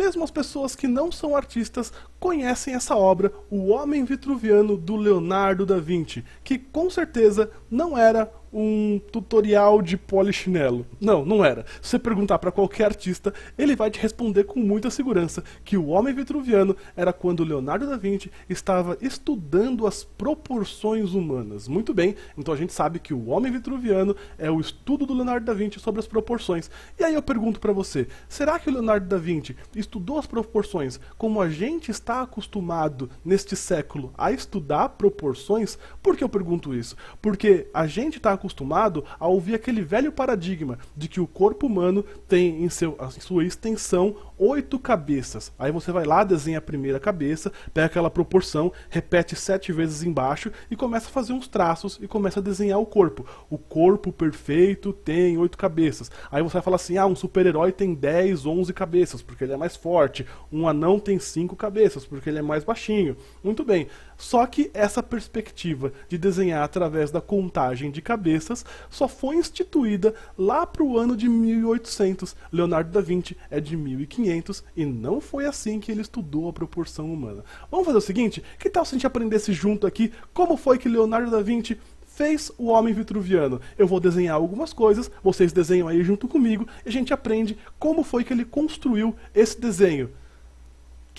Mesmo as pessoas que não são artistas conhecem essa obra, O Homem Vitruviano do Leonardo da Vinci, que com certeza não era um tutorial de polichinelo. Não, não era. Se você perguntar para qualquer artista, ele vai te responder com muita segurança que o homem vitruviano era quando Leonardo da Vinci estava estudando as proporções humanas. Muito bem, então a gente sabe que o homem vitruviano é o estudo do Leonardo da Vinci sobre as proporções. E aí eu pergunto para você, será que o Leonardo da Vinci estudou as proporções como a gente está acostumado neste século a estudar proporções? Por que eu pergunto isso? Porque a gente está acostumado a ouvir aquele velho paradigma de que o corpo humano tem em, seu, em sua extensão oito cabeças. Aí você vai lá, desenha a primeira cabeça, pega aquela proporção, repete sete vezes embaixo e começa a fazer uns traços e começa a desenhar o corpo. O corpo perfeito tem oito cabeças. Aí você vai falar assim: ah, um super-herói tem dez, onze cabeças, porque ele é mais forte. Um anão tem cinco cabeças, porque ele é mais baixinho. Muito bem. Só que essa perspectiva de desenhar através da contagem de cabeças só foi instituída lá para o ano de 1800. Leonardo da Vinci é de 1500 e não foi assim que ele estudou a proporção humana. Vamos fazer o seguinte? Que tal se a gente aprendesse junto aqui como foi que Leonardo da Vinci fez o homem vitruviano. Eu vou desenhar algumas coisas, vocês desenham aí junto comigo e a gente aprende como foi que ele construiu esse desenho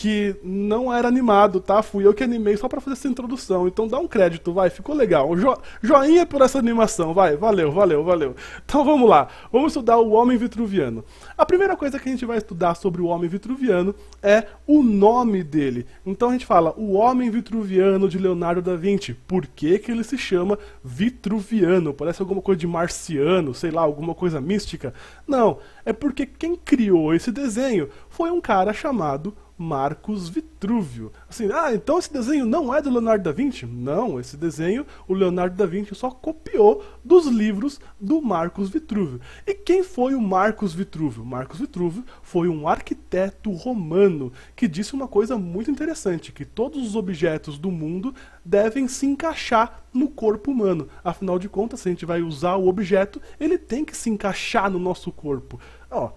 que não era animado, tá? Fui eu que animei só para fazer essa introdução. Então dá um crédito, vai, ficou legal. Um jo joinha por essa animação, vai. Valeu, valeu, valeu. Então vamos lá. Vamos estudar o homem vitruviano. A primeira coisa que a gente vai estudar sobre o homem vitruviano é o nome dele. Então a gente fala o homem vitruviano de Leonardo da Vinci. Por que que ele se chama vitruviano? Parece alguma coisa de marciano, sei lá, alguma coisa mística? Não, é porque quem criou esse desenho foi um cara chamado Marcos Vitrúvio. Assim, ah, então esse desenho não é do Leonardo da Vinci? Não, esse desenho o Leonardo da Vinci só copiou dos livros do Marcos Vitrúvio. E quem foi o Marcos Vitrúvio? Marcos Vitrúvio foi um arquiteto romano que disse uma coisa muito interessante, que todos os objetos do mundo devem se encaixar no corpo humano. Afinal de contas, se a gente vai usar o objeto, ele tem que se encaixar no nosso corpo. Ó,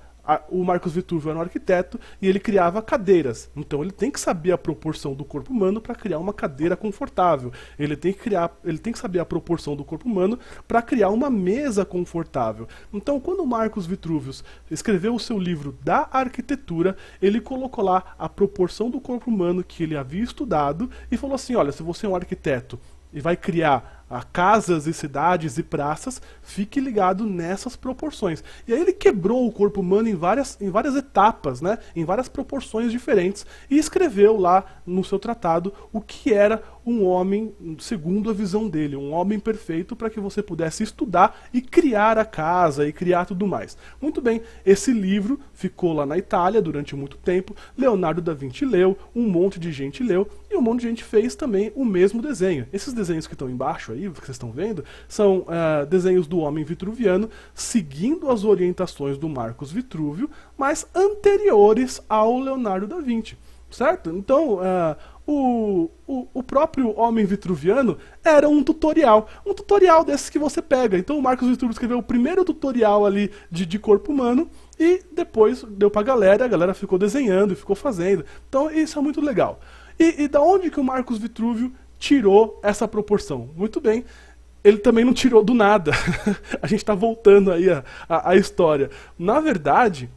o Marcos Vitruvo era um arquiteto e ele criava cadeiras. Então ele tem que saber a proporção do corpo humano para criar uma cadeira confortável. Ele tem que criar, ele tem que saber a proporção do corpo humano para criar uma mesa confortável. Então quando o Marcos Vitruvius escreveu o seu livro da arquitetura, ele colocou lá a proporção do corpo humano que ele havia estudado e falou assim: "Olha, se você é um arquiteto e vai criar a casas e cidades e praças, fique ligado nessas proporções. E aí ele quebrou o corpo humano em várias, em várias etapas, né? em várias proporções diferentes, e escreveu lá no seu tratado o que era um homem, segundo a visão dele, um homem perfeito para que você pudesse estudar e criar a casa e criar tudo mais. Muito bem, esse livro ficou lá na Itália durante muito tempo, Leonardo da Vinci leu, um monte de gente leu e um monte de gente fez também o mesmo desenho. Esses desenhos que estão embaixo aí, que vocês estão vendo, são uh, desenhos do homem vitruviano seguindo as orientações do Marcos Vitrúvio, mas anteriores ao Leonardo da Vinci, certo? Então, uh, o, o, o, próprio Homem Vitruviano era um tutorial. Um tutorial desses que você pega. Então o Marcos Vitruvio escreveu o primeiro tutorial ali de, de corpo humano e depois deu pra galera, a galera ficou desenhando, e ficou fazendo. Então isso é muito legal. E, e da onde que o Marcos Vitrúvio tirou essa proporção? Muito bem, ele também não tirou do nada. a gente está voltando aí a, a, a história. Na verdade,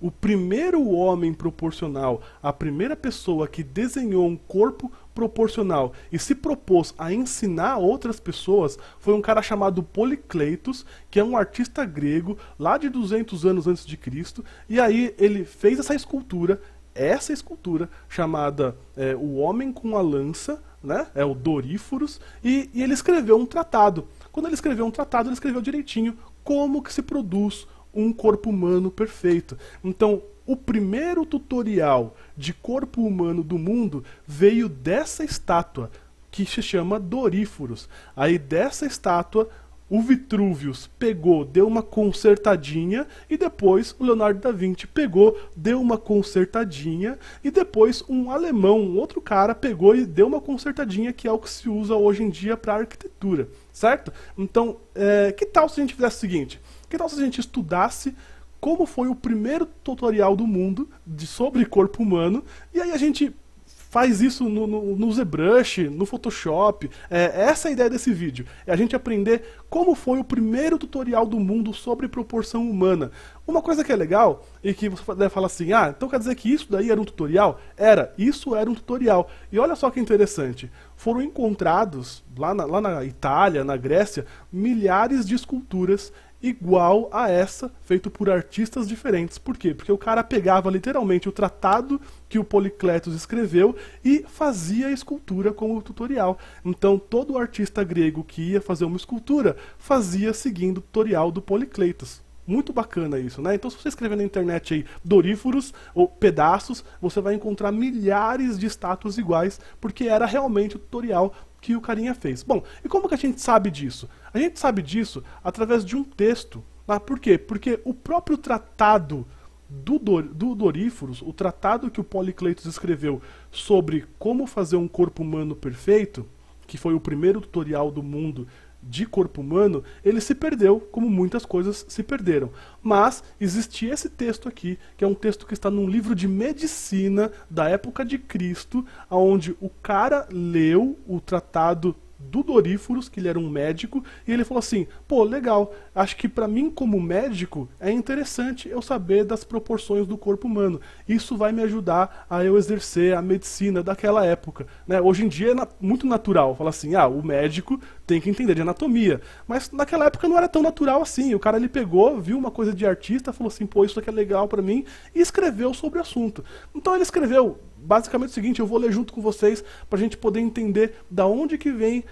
o primeiro homem proporcional, a primeira pessoa que desenhou um corpo proporcional e se propôs a ensinar outras pessoas foi um cara chamado Policleitos, que é um artista grego lá de 200 anos antes de Cristo, e aí ele fez essa escultura, essa escultura chamada é, O Homem com a Lança, né? É o Doríforos, e, e ele escreveu um tratado. Quando ele escreveu um tratado, ele escreveu direitinho como que se produz um corpo humano perfeito. Então, o primeiro tutorial de corpo humano do mundo veio dessa estátua, que se chama Doríforos. Aí dessa estátua, o Vitruvius pegou, deu uma consertadinha, e depois o Leonardo da Vinci pegou, deu uma consertadinha, e depois um alemão, um outro cara, pegou e deu uma consertadinha, que é o que se usa hoje em dia para arquitetura, certo? Então, é, que tal se a gente fizesse o seguinte? Que tal se a gente estudasse como foi o primeiro tutorial do mundo de sobre corpo humano e aí a gente faz isso no, no, no ZBrush, no Photoshop. É, é essa é a ideia desse vídeo. É a gente aprender como foi o primeiro tutorial do mundo sobre proporção humana. Uma coisa que é legal e que você deve falar assim, ah, então quer dizer que isso daí era um tutorial? Era, isso era um tutorial. E olha só que interessante, foram encontrados lá na, lá na Itália, na Grécia, milhares de esculturas igual a essa, feito por artistas diferentes. Por quê? Porque o cara pegava literalmente o tratado que o Policletos escreveu e fazia a escultura como tutorial. Então, todo artista grego que ia fazer uma escultura fazia seguindo o tutorial do Policletos. Muito bacana isso, né? Então, se você escrever na internet aí doríforos ou pedaços, você vai encontrar milhares de estátuas iguais, porque era realmente o tutorial que o carinha fez. Bom, e como que a gente sabe disso? A gente sabe disso através de um texto. Ah, por quê? Porque o próprio tratado do, do, do Doríforos, o tratado que o Policleitos escreveu sobre como fazer um corpo humano perfeito, que foi o primeiro tutorial do mundo de corpo humano, ele se perdeu, como muitas coisas se perderam. Mas existe esse texto aqui, que é um texto que está num livro de medicina da época de Cristo, onde o cara leu o tratado do Doríforos, que ele era um médico, e ele falou assim: pô, legal, acho que para mim, como médico, é interessante eu saber das proporções do corpo humano. Isso vai me ajudar a eu exercer a medicina daquela época. Né? Hoje em dia é na muito natural falar assim: ah, o médico tem que entender de anatomia. Mas naquela época não era tão natural assim. O cara ele pegou, viu uma coisa de artista, falou assim, pô, isso aqui é legal para mim, e escreveu sobre o assunto. Então ele escreveu basicamente o seguinte, eu vou ler junto com vocês para a gente poder entender da onde que vem uh,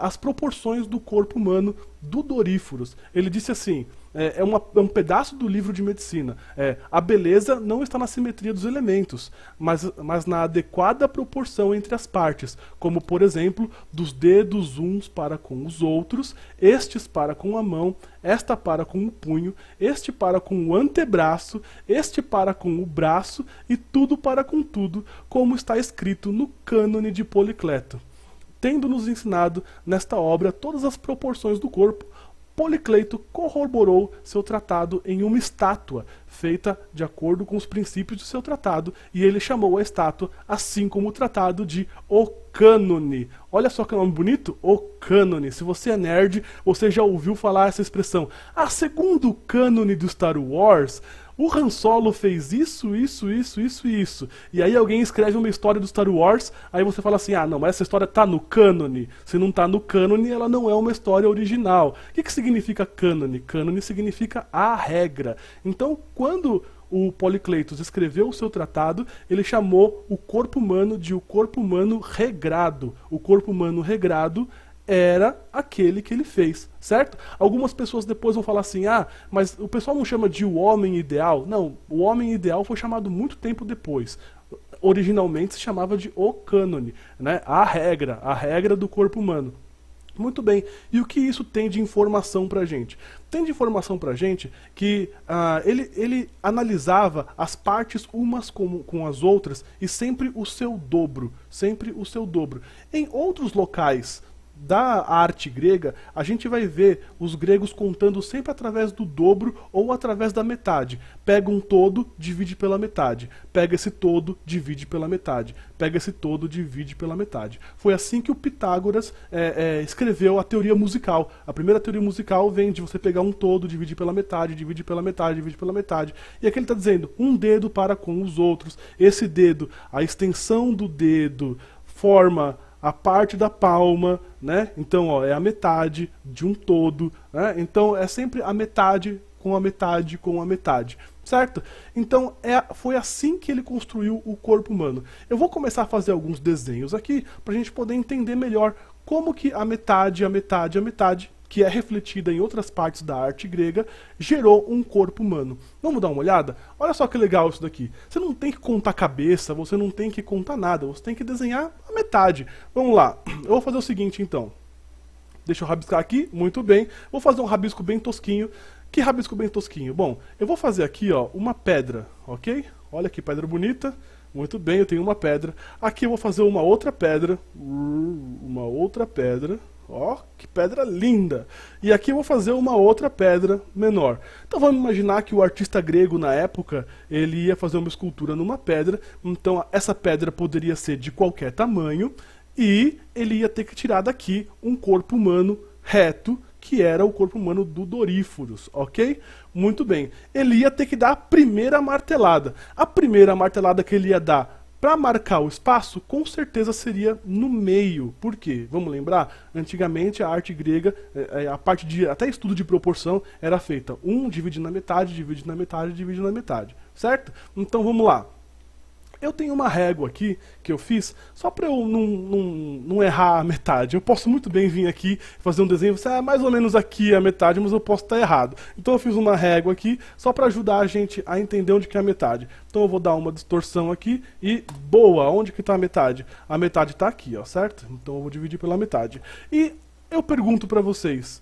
as proporções do corpo humano do Doríforos. Ele disse assim é, é, uma, é, um pedaço do livro de medicina. É, a beleza não está na simetria dos elementos, mas, mas na adequada proporção entre as partes, como por exemplo, dos dedos uns para com os outros, estes para com a mão, esta para com o punho, este para com o antebraço, este para com o braço e tudo para com tudo, como está escrito no cânone de Policleto tendo nos ensinado nesta obra todas as proporções do corpo, Policleito corroborou seu tratado em uma estátua feita de acordo com os princípios do seu tratado, e ele chamou a estátua, assim como o tratado, de O Cânone. Olha só que nome bonito, O Cânone. Se você é nerd, você já ouviu falar essa expressão. Ah, segundo o cânone do Star Wars, o Han Solo fez isso, isso, isso, isso e isso. E aí alguém escreve uma história do Star Wars, aí você fala assim, ah, não, mas essa história tá no cânone. Se não tá no cânone, ela não é uma história original. O que, que significa cânone? Cânone significa a regra. Então, quando o Policleitos escreveu o seu tratado, ele chamou o corpo humano de o corpo humano regrado. O corpo humano regrado era aquele que ele fez, certo? Algumas pessoas depois vão falar assim: ah, mas o pessoal não chama de o homem ideal. Não, o homem ideal foi chamado muito tempo depois. Originalmente se chamava de o cânone, né? a regra, a regra do corpo humano. Muito bem, e o que isso tem de informação para gente? Tem de informação para gente que ah, ele, ele analisava as partes umas com, com as outras e sempre o seu dobro, sempre o seu dobro. Em outros locais da arte grega, a gente vai ver os gregos contando sempre através do dobro ou através da metade. Pega um todo, divide pela metade. Pega esse todo, divide pela metade. Pega esse todo, divide pela metade. Foi assim que o Pitágoras é, é, escreveu a teoria musical. A primeira teoria musical vem de você pegar um todo, dividir pela metade, dividir pela metade, dividir pela metade. E aqui ele está dizendo um dedo para com os outros. Esse dedo, a extensão do dedo, forma a parte da palma, né? Então, ó, é a metade de um todo, né? Então, é sempre a metade com a metade com a metade, certo? Então, é, foi assim que ele construiu o corpo humano. Eu vou começar a fazer alguns desenhos aqui para a gente poder entender melhor como que a metade, a metade, a metade que é refletida em outras partes da arte grega, gerou um corpo humano. Vamos dar uma olhada? Olha só que legal isso daqui. Você não tem que contar cabeça, você não tem que contar nada, você tem que desenhar a metade. Vamos lá. Eu vou fazer o seguinte então. Deixa eu rabiscar aqui, muito bem. Vou fazer um rabisco bem tosquinho. Que rabisco bem tosquinho? Bom, eu vou fazer aqui ó, uma pedra, ok? Olha que pedra bonita. Muito bem, eu tenho uma pedra. Aqui eu vou fazer uma outra pedra. Uh, uma outra pedra. Ó, que pedra linda! E aqui eu vou fazer uma outra pedra menor. Então vamos imaginar que o artista grego na época, ele ia fazer uma escultura numa pedra, então essa pedra poderia ser de qualquer tamanho, e ele ia ter que tirar daqui um corpo humano reto, que era o corpo humano do Doríforos, ok? Muito bem. Ele ia ter que dar a primeira martelada. A primeira martelada que ele ia dar para marcar o espaço, com certeza seria no meio. Por quê? Vamos lembrar, antigamente a arte grega, eh, eh, a parte de até estudo de proporção era feita um dividido na metade, dividido na metade, dividido na metade, certo? Então vamos lá. Eu tenho uma régua aqui que eu fiz só para eu não, não, não, errar a metade. Eu posso muito bem vir aqui fazer um desenho, você é assim, ah, mais ou menos aqui a metade, mas eu posso estar tá errado. Então eu fiz uma régua aqui só para ajudar a gente a entender onde que é a metade. Então eu vou dar uma distorção aqui e boa, onde que está a metade? A metade está aqui, ó, certo? Então eu vou dividir pela metade. E eu pergunto para vocês,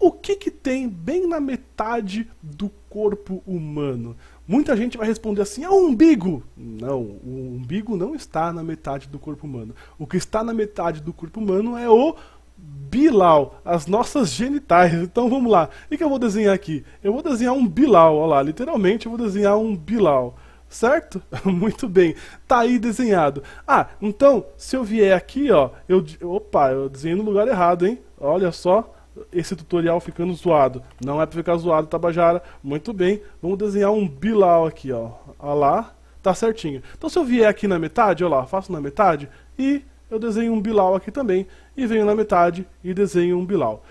o que, que tem bem na metade do corpo humano? Muita gente vai responder assim: é o umbigo! Não, o umbigo não está na metade do corpo humano. O que está na metade do corpo humano é o Bilal, as nossas genitais. Então vamos lá. O que eu vou desenhar aqui? Eu vou desenhar um Bilal, olha lá, literalmente eu vou desenhar um Bilal. Certo? Muito bem. Tá aí desenhado. Ah, então, se eu vier aqui, ó, eu opa, eu desenhei no lugar errado, hein? Olha só esse tutorial ficando zoado. Não é para ficar zoado, Tabajara. Muito bem, vamos desenhar um bilau aqui, ó. Olha lá, tá certinho. Então se eu vier aqui na metade, olha lá, faço na metade e eu desenho um bilau aqui também. E venho na metade e desenho um bilau.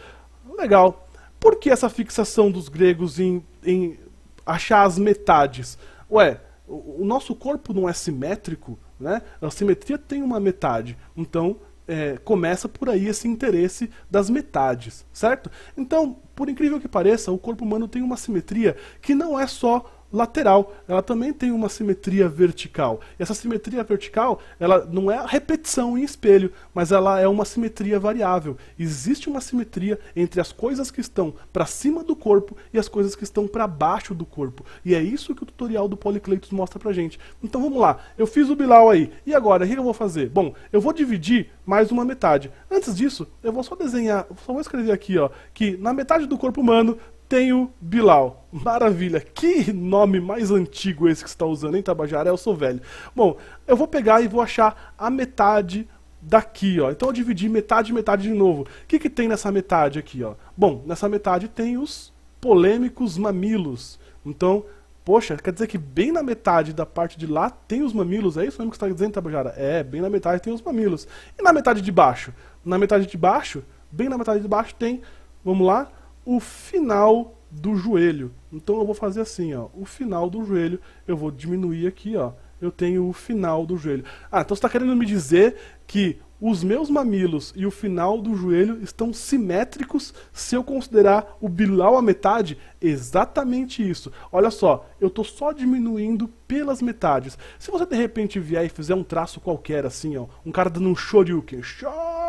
Legal. Por que essa fixação dos gregos em, em achar as metades? Ué, o nosso corpo não é simétrico, né? A simetria tem uma metade. Então, é, começa por aí esse interesse das metades, certo? Então, por incrível que pareça, o corpo humano tem uma simetria que não é só lateral, ela também tem uma simetria vertical. E essa simetria vertical, ela não é repetição em espelho, mas ela é uma simetria variável. Existe uma simetria entre as coisas que estão para cima do corpo e as coisas que estão para baixo do corpo. E é isso que o tutorial do Policleitos mostra pra gente. Então vamos lá, eu fiz o Bilal aí. E agora, o que eu vou fazer? Bom, eu vou dividir mais uma metade. Antes disso, eu vou só desenhar, só vou escrever aqui, ó, que na metade do corpo humano tem o Bilal. Maravilha, que nome mais antigo esse que você está usando, hein, Tabajara? Eu sou velho. Bom, eu vou pegar e vou achar a metade daqui, ó. Então eu dividi metade metade de novo. O que, que tem nessa metade aqui, ó? Bom, nessa metade tem os polêmicos mamilos. Então, poxa, quer dizer que bem na metade da parte de lá tem os mamilos, é isso mesmo que você está dizendo, Tabajara? É, bem na metade tem os mamilos. E na metade de baixo? Na metade de baixo, bem na metade de baixo tem, vamos lá, o final do joelho. Então eu vou fazer assim, ó, o final do joelho, eu vou diminuir aqui, ó, eu tenho o final do joelho. Ah, então você está querendo me dizer que os meus mamilos e o final do joelho estão simétricos se eu considerar o bilau a metade? Exatamente isso. Olha só, eu estou só diminuindo pelas metades. Se você de repente vier e fizer um traço qualquer assim, ó, um cara dando um shoryuken, shoryuken,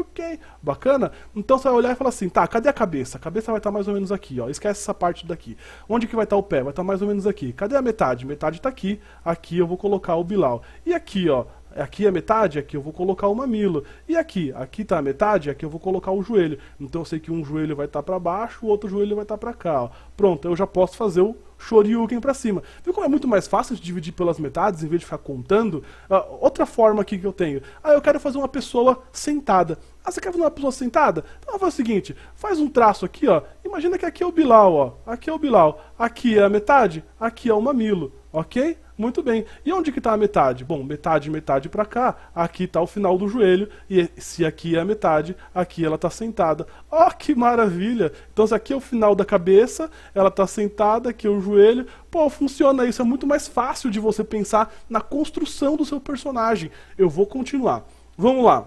Ok, Bacana? Então você vai olhar e falar assim, tá, cadê a cabeça? A cabeça vai estar tá mais ou menos aqui, ó. Esquece essa parte daqui. Onde que vai estar tá o pé? Vai estar tá mais ou menos aqui. Cadê a metade? Metade está aqui. Aqui eu vou colocar o Bilal. E aqui, ó, aqui é a metade, aqui eu vou colocar o mamilo. E aqui, aqui está a metade, aqui eu vou colocar o joelho. Então eu sei que um joelho vai estar tá para baixo, o outro joelho vai estar tá para cá. Ó. Pronto, eu já posso fazer o shoryuken para cima. Viu como é muito mais fácil de dividir pelas metades em vez de ficar contando? Uh, outra forma aqui que eu tenho. Ah, eu quero fazer uma pessoa sentada. Ah, você quer fazer uma pessoa sentada? Então faz o seguinte, faz um traço aqui, ó. Imagina que aqui é o Bilal, ó. Aqui é o Bilal. Aqui é a metade, aqui é o mamilo. Ok? Muito bem. E onde que está a metade? Bom, metade, metade para cá. Aqui está o final do joelho. E se aqui é a metade, aqui ela está sentada. Oh, que maravilha! Então se aqui é o final da cabeça, ela está sentada, aqui é o joelho. Pô, funciona isso. É muito mais fácil de você pensar na construção do seu personagem. Eu vou continuar. Vamos lá.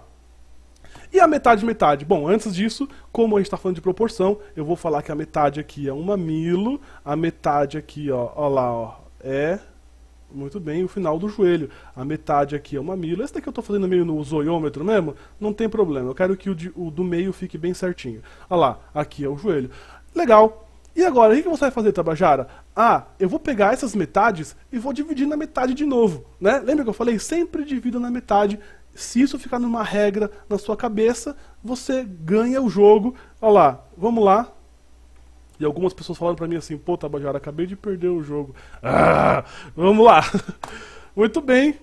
E a metade metade? Bom, antes disso, como a gente está falando de proporção, eu vou falar que a metade aqui é um mamilo, a metade aqui, ó, ó lá, ó, é muito bem o final do joelho. A metade aqui é o mamilo. Esse daqui eu estou fazendo meio no zoiômetro mesmo, não tem problema. Eu quero que o, de, o do meio fique bem certinho. Olha lá, aqui é o joelho. Legal. E agora, o que você vai fazer, Tabajara? Ah, eu vou pegar essas metades e vou dividir na metade de novo, né? Lembra que eu falei? Sempre divida na metade. Se isso ficar numa regra na sua cabeça, você ganha o jogo. Olha lá, vamos lá, e algumas pessoas falaram para mim assim: pô, Tabajara, acabei de perder o jogo. Ah, vamos lá. Muito bem.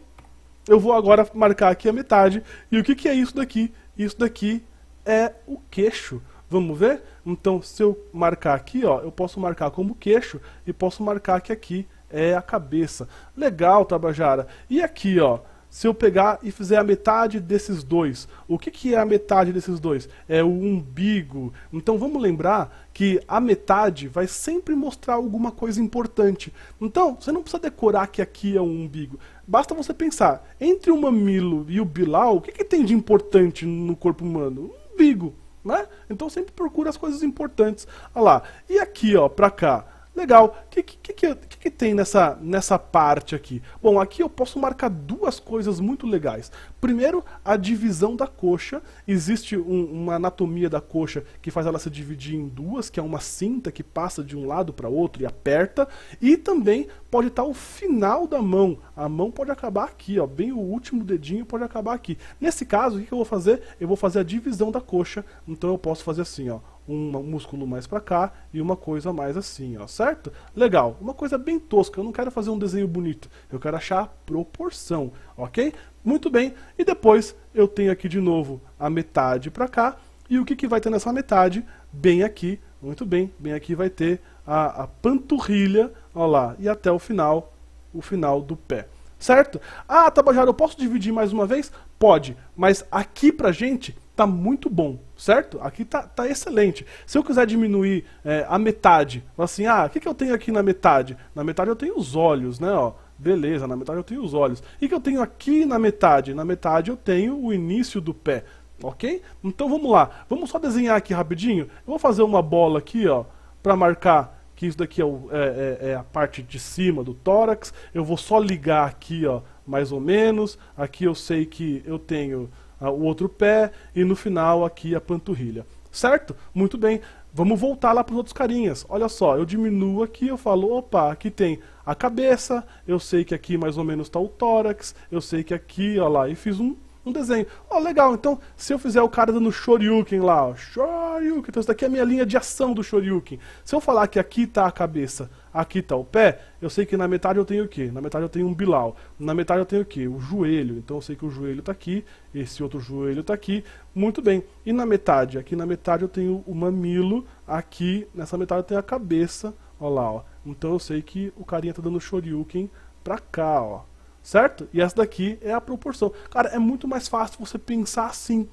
Eu vou agora marcar aqui a metade. E o que, que é isso daqui? Isso daqui é o queixo. Vamos ver? Então, se eu marcar aqui, ó, eu posso marcar como queixo e posso marcar que aqui é a cabeça. Legal, Tabajara. E aqui, ó, se eu pegar e fizer a metade desses dois, o que, que é a metade desses dois? É o umbigo. Então vamos lembrar que a metade vai sempre mostrar alguma coisa importante. Então você não precisa decorar que aqui é um umbigo. Basta você pensar, entre o mamilo e o bilau, o que, que tem de importante no corpo humano? umbigo. Né? Então sempre procura as coisas importantes. Olha lá. E aqui, ó, pra cá Legal. O que, que, que, que, tem nessa, nessa parte aqui? Bom, aqui eu posso marcar duas coisas muito legais. Primeiro, a divisão da coxa. Existe um, uma anatomia da coxa que faz ela se dividir em duas, que é uma cinta que passa de um lado para outro e aperta. E também pode estar tá o final da mão. A mão pode acabar aqui, ó, bem o último dedinho pode acabar aqui. Nesse caso, o que eu vou fazer? Eu vou fazer a divisão da coxa. Então eu posso fazer assim, ó um músculo mais para cá e uma coisa mais assim, ó, certo? Legal, uma coisa bem tosca, eu não quero fazer um desenho bonito, eu quero achar a proporção, ok? Muito bem, e depois eu tenho aqui de novo a metade para cá, e o que, que vai ter nessa metade? Bem aqui, muito bem, bem aqui vai ter a, a panturrilha, ó lá, e até o final, o final do pé certo? Ah, Tabajara, eu posso dividir mais uma vez? Pode, mas aqui pra gente tá muito bom, certo? Aqui tá, tá excelente. Se eu quiser diminuir é, a metade, assim, ah, o que, que eu tenho aqui na metade? Na metade eu tenho os olhos, né, ó. Beleza, na metade eu tenho os olhos. E que eu tenho aqui na metade? Na metade eu tenho o início do pé, ok? Então vamos lá. Vamos só desenhar aqui rapidinho. Eu vou fazer uma bola aqui, ó, para marcar que isso daqui é, o, é, é, é, a parte de cima do tórax. Eu vou só ligar aqui, ó, mais ou menos. Aqui eu sei que eu tenho o outro pé e no final aqui a panturrilha. Certo? Muito bem. Vamos voltar lá para os outros carinhas. Olha só, eu diminuo aqui, eu falo, opa, aqui tem a cabeça, eu sei que aqui mais ou menos está o tórax, eu sei que aqui, ó lá, e fiz um, um desenho. Ó, legal, então se eu fizer o cara dando shoryuken lá, ó, shoryuken, então isso daqui é a minha linha de ação do shoryuken. Se eu falar que aqui está a cabeça, aqui está o pé, eu sei que na metade eu tenho o quê? Na metade eu tenho um bilau. Na metade eu tenho o quê? O joelho. Então eu sei que o joelho está aqui, esse outro joelho está aqui. Muito bem. E na metade? Aqui na metade eu tenho o mamilo, aqui nessa metade eu tenho a cabeça, Olha lá, ó. Então eu sei que o carinha está dando shoryuken para cá, ó. Certo? E essa daqui é a proporção. Cara, é muito mais fácil você pensar assim.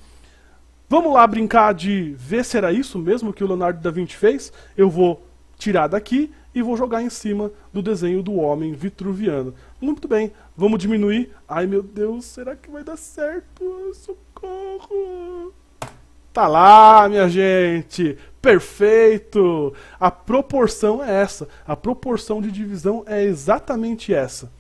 Vamos lá brincar de ver se era isso mesmo que o Leonardo da Vinci fez? Eu vou tirar daqui, e vou jogar em cima do desenho do homem vitruviano. Muito bem, vamos diminuir. Ai meu Deus, será que vai dar certo? Socorro! Tá lá, minha gente! Perfeito! A proporção é essa. A proporção de divisão é exatamente essa.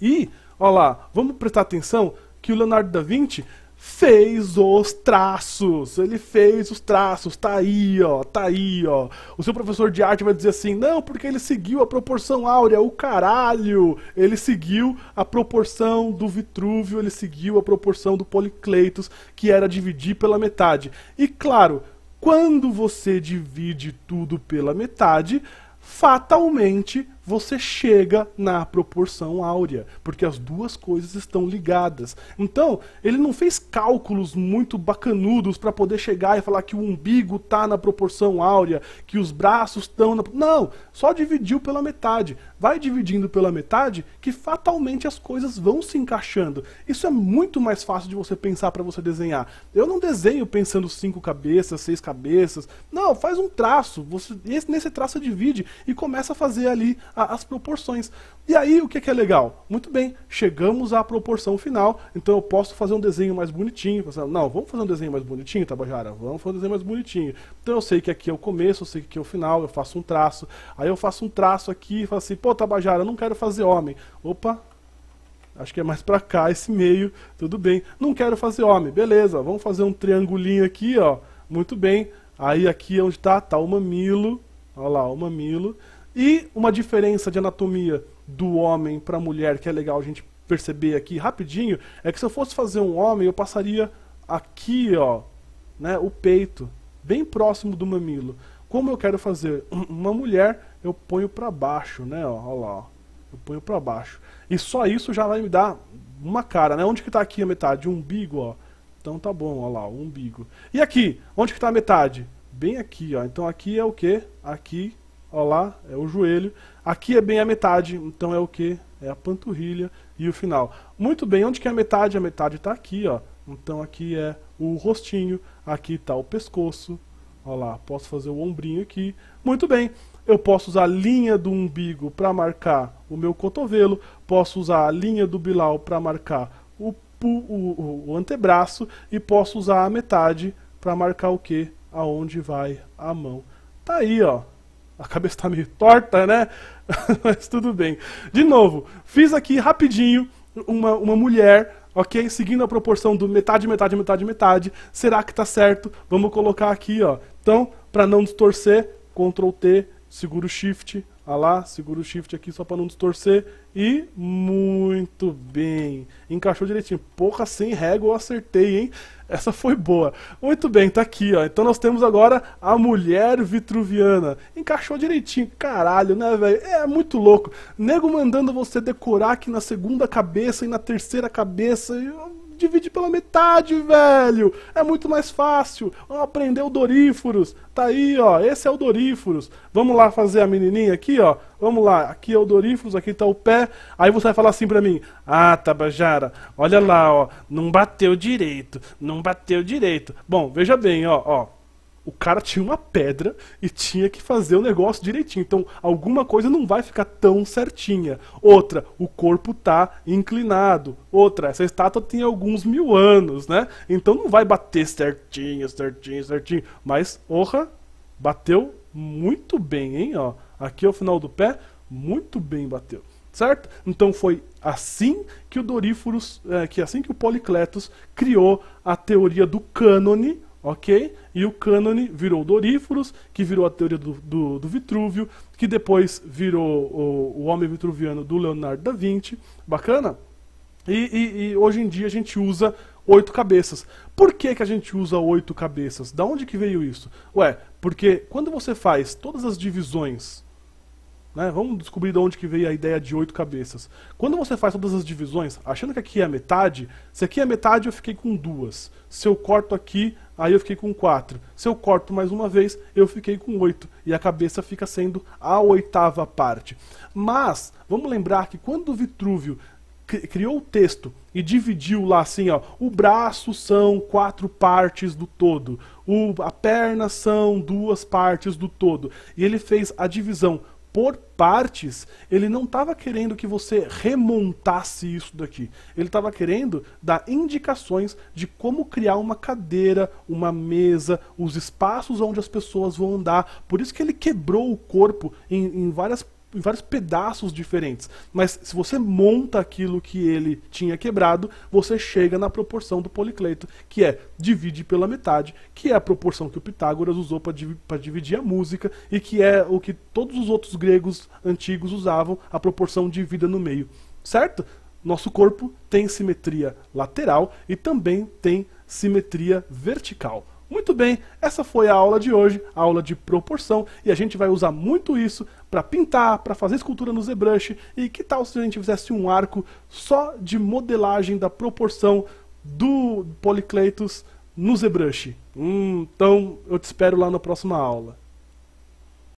E, olha lá, vamos prestar atenção que o Leonardo da Vinci fez os traços. Ele fez os traços, tá aí, ó, tá aí, ó. O seu professor de arte vai dizer assim: "Não, porque ele seguiu a proporção áurea, o caralho. Ele seguiu a proporção do Vitrúvio, ele seguiu a proporção do Policleitos, que era dividir pela metade". E claro, quando você divide tudo pela metade, fatalmente você chega na proporção áurea, porque as duas coisas estão ligadas. Então, ele não fez cálculos muito bacanudos para poder chegar e falar que o umbigo está na proporção áurea, que os braços estão na. Não, só dividiu pela metade. Vai dividindo pela metade que fatalmente as coisas vão se encaixando. Isso é muito mais fácil de você pensar para você desenhar. Eu não desenho pensando cinco cabeças, seis cabeças. Não, faz um traço. Você, nesse traço divide e começa a fazer ali a, as proporções. E aí o que, é que é legal? Muito bem, chegamos à proporção final, então eu posso fazer um desenho mais bonitinho. Não, vamos fazer um desenho mais bonitinho, Tabajara? Vamos fazer um desenho mais bonitinho. Então eu sei que aqui é o começo, eu sei que aqui é o final, eu faço um traço. Aí eu faço um traço aqui e falo assim, pô Tabajara, eu não quero fazer homem. Opa, acho que é mais pra cá esse meio, tudo bem. Não quero fazer homem, beleza, vamos fazer um triangulinho aqui, ó, muito bem. Aí aqui é onde tá, tá o mamilo, olha lá, o mamilo. E uma diferença de anatomia do homem para a mulher, que é legal a gente perceber aqui rapidinho, é que se eu fosse fazer um homem, eu passaria aqui, ó, né, o peito, bem próximo do mamilo. Como eu quero fazer uma mulher, eu ponho para baixo, né, ó, ó lá, ó. Eu ponho para baixo. E só isso já vai me dar uma cara, né? Onde que tá aqui a metade? O umbigo, ó. Então tá bom, ó lá, o umbigo. E aqui, onde que tá a metade? Bem aqui, ó. Então aqui é o quê Aqui Olha lá é o joelho. Aqui é bem a metade, então é o que? É a panturrilha e o final. Muito bem, onde que é a metade? A metade está aqui, ó. Então aqui é o rostinho, aqui está o pescoço, Olha lá, posso fazer o ombrinho aqui. Muito bem, eu posso usar a linha do umbigo para marcar o meu cotovelo, posso usar a linha do bilal para marcar o, o, o antebraço e posso usar a metade para marcar o que? Aonde vai a mão. Tá aí, ó. A cabeça está meio torta, né? Mas tudo bem. De novo, fiz aqui rapidinho uma, uma mulher ok? Seguindo a proporção do metade, metade, metade, metade. Será que está certo? Vamos colocar aqui, ó. Então, para não distorcer, Ctrl T, Seguro o shift, a lá, segura o shift aqui só para não distorcer e muito bem. Encaixou direitinho. Porra, sem régua eu acertei, hein? Essa foi boa. Muito bem, tá aqui, ó. Então nós temos agora a mulher vitruviana. Encaixou direitinho. Caralho, né, velho? É muito louco. Nego mandando você decorar aqui na segunda cabeça e na terceira cabeça. Eu divide pela metade, velho. É muito mais fácil. Vamos aprender o Doríforos. Tá aí, ó. Esse é o Doríforos. Vamos lá fazer a menininha aqui, ó. Vamos lá. Aqui é o Doríforos, aqui tá o pé. Aí você vai falar assim pra mim. Ah, Tabajara, olha lá, ó. Não bateu direito. Não bateu direito. Bom, veja bem, ó, ó o cara tinha uma pedra e tinha que fazer o negócio direitinho. Então, alguma coisa não vai ficar tão certinha. Outra, o corpo tá inclinado. Outra, essa estátua tem alguns mil anos, né? Então não vai bater certinho, certinho, certinho. Mas, orra, bateu muito bem, hein? Ó, aqui é o final do pé, muito bem bateu. Certo? Então foi assim que o Doríforos, é, que assim que o Policletos criou a teoria do cânone, ok? E o cânone virou Doríforos, que virou a teoria do, do, do Vitrúvio, que depois virou o, o, Homem Vitruviano do Leonardo da Vinci, bacana? E, e, e, hoje em dia a gente usa oito cabeças. Por que, que a gente usa oito cabeças? Da onde que veio isso? Ué, porque quando você faz todas as divisões né? Vamos descobrir de onde que veio a ideia de oito cabeças. Quando você faz todas as divisões, achando que aqui é a metade, se aqui é a metade eu fiquei com duas. Se eu corto aqui, aí eu fiquei com quatro. Se eu corto mais uma vez, eu fiquei com oito. E a cabeça fica sendo a oitava parte. Mas, vamos lembrar que quando Vitrúvio criou o texto e dividiu lá assim, ó, o braço são quatro partes do todo, o, a perna são duas partes do todo. E ele fez a divisão por partes, ele não estava querendo que você remontasse isso daqui. Ele estava querendo dar indicações de como criar uma cadeira, uma mesa, os espaços onde as pessoas vão andar. Por isso que ele quebrou o corpo em, em várias em vários pedaços diferentes. Mas se você monta aquilo que ele tinha quebrado, você chega na proporção do policleto, que é divide pela metade, que é a proporção que o Pitágoras usou para dividir a música e que é o que todos os outros gregos antigos usavam, a proporção dividida no meio. Certo? Nosso corpo tem simetria lateral e também tem simetria vertical. Muito bem, essa foi a aula de hoje, a aula de proporção, e a gente vai usar muito isso para pintar, para fazer escultura no ZBrush, e que tal se a gente fizesse um arco só de modelagem da proporção do Policleitos no ZBrush? Hum, então eu te espero lá na próxima aula.